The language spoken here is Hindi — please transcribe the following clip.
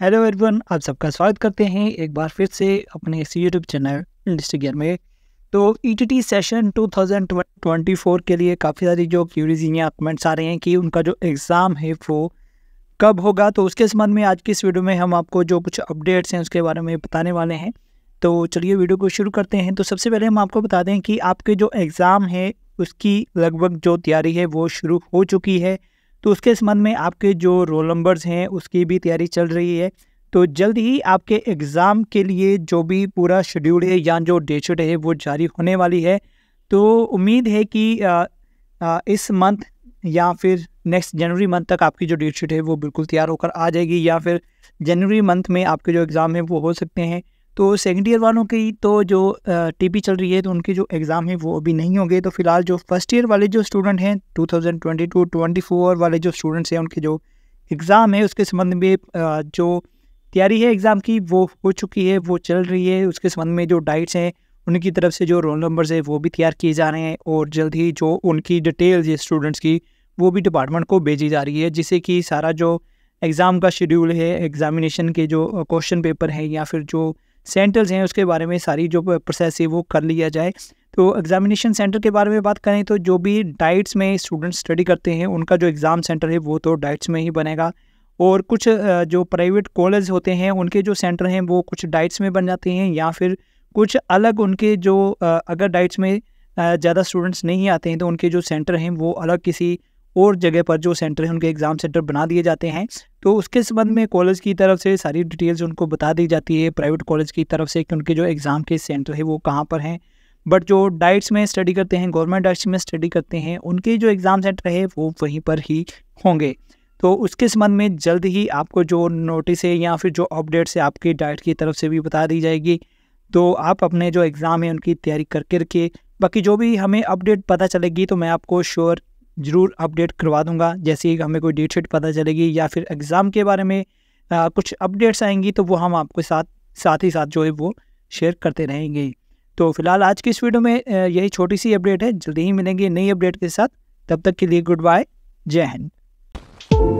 हेलो एवरीवन आप सबका स्वागत करते हैं एक बार फिर से अपने इस यूट्यूब चैनल गियर में तो ई सेशन 2024 के लिए काफ़ी सारी जो क्यूरीज या कमेंट्स आ रहे हैं कि उनका जो एग्ज़ाम है वो कब होगा तो उसके संबंध में आज की इस वीडियो में हम आपको जो कुछ अपडेट्स हैं उसके बारे में बताने वाले हैं तो चलिए वीडियो को शुरू करते हैं तो सबसे पहले हम आपको बता दें कि आपके जो एग्ज़ाम है उसकी लगभग जो तैयारी है वो शुरू हो चुकी है तो उसके संबंध में आपके जो रोल नंबर्स हैं उसकी भी तैयारी चल रही है तो जल्द ही आपके एग्ज़ाम के लिए जो भी पूरा शेड्यूल है या जो डेट शीट है वो जारी होने वाली है तो उम्मीद है कि आ, आ, इस मंथ या फिर नेक्स्ट जनवरी मंथ तक आपकी जो डेट शीट है वो बिल्कुल तैयार होकर आ जाएगी या फिर जनवरी मंथ में आपके जो एग्ज़ाम है वो हो सकते हैं तो सेकेंड ईयर वालों की तो जो टीपी चल रही है तो उनके जो एग्ज़ाम है वो अभी नहीं होंगे तो फिलहाल जो फर्स्ट ईयर वाले जो स्टूडेंट हैं 2022 24 वाले जो स्टूडेंट्स हैं उनके जो एग्ज़ाम है उसके संबंध में जो तैयारी है एग्ज़ाम की वो हो चुकी है वो चल रही है उसके संबंध में जो डाइट्स हैं उनकी तरफ से जो रोल नंबर्स है वो भी तैयार किए जा रहे हैं और जल्द ही जो उनकी डिटेल्स है स्टूडेंट्स की वो भी डिपार्टमेंट को भेजी जा रही है जिससे कि सारा जो एग्ज़ाम का शेड्यूल है एग्ज़ामिनेशन के जो क्वेश्चन पेपर हैं या फिर जो सेंटर्स हैं उसके बारे में सारी जो प्रोसेस है वो कर लिया जाए तो एग्जामिनेशन सेंटर के बारे में बात करें तो जो भी डाइट्स में स्टूडेंट्स स्टडी करते हैं उनका जो एग्ज़ाम सेंटर है वो तो डाइट्स में ही बनेगा और कुछ जो प्राइवेट कॉलेज होते हैं उनके जो सेंटर हैं वो कुछ डाइट्स में बन जाते हैं या फिर कुछ अलग उनके जो अगर डाइट्स में ज़्यादा स्टूडेंट्स नहीं आते हैं तो उनके जो सेंटर हैं वो अलग किसी और जगह पर जो सेंटर हैं उनके एग्ज़ाम सेंटर बना दिए जाते हैं तो उसके संबंध में कॉलेज की तरफ से सारी डिटेल्स उनको बता दी जाती है प्राइवेट कॉलेज की तरफ से कि उनके जो एग्ज़ाम के सेंटर है वो कहाँ पर हैं बट जो डाइट्स में स्टडी करते हैं गवर्नमेंट डाइट्स में स्टडी करते हैं उनके जो एग्ज़ाम सेंटर है वो वहीं पर ही होंगे तो उसके संबंध में जल्द ही आपको जो नोटिस है या फिर जो अपडेट्स है आपकी डाइट की तरफ से भी बता दी जाएगी तो आप अपने जो एग्ज़ाम है उनकी तैयारी करके रखिए बाकी जो भी हमें अपडेट पता चलेगी तो मैं आपको श्योर ज़रूर अपडेट करवा दूंगा जैसे ही हमें कोई डेट शीट पता चलेगी या फिर एग्ज़ाम के बारे में आ, कुछ अपडेट्स आएंगी तो वो हम आपके साथ साथ ही साथ जो है वो शेयर करते रहेंगे तो फिलहाल आज की इस वीडियो में यही छोटी सी अपडेट है जल्दी ही मिलेंगे नई अपडेट के साथ तब तक के लिए गुड बाय जय हिंद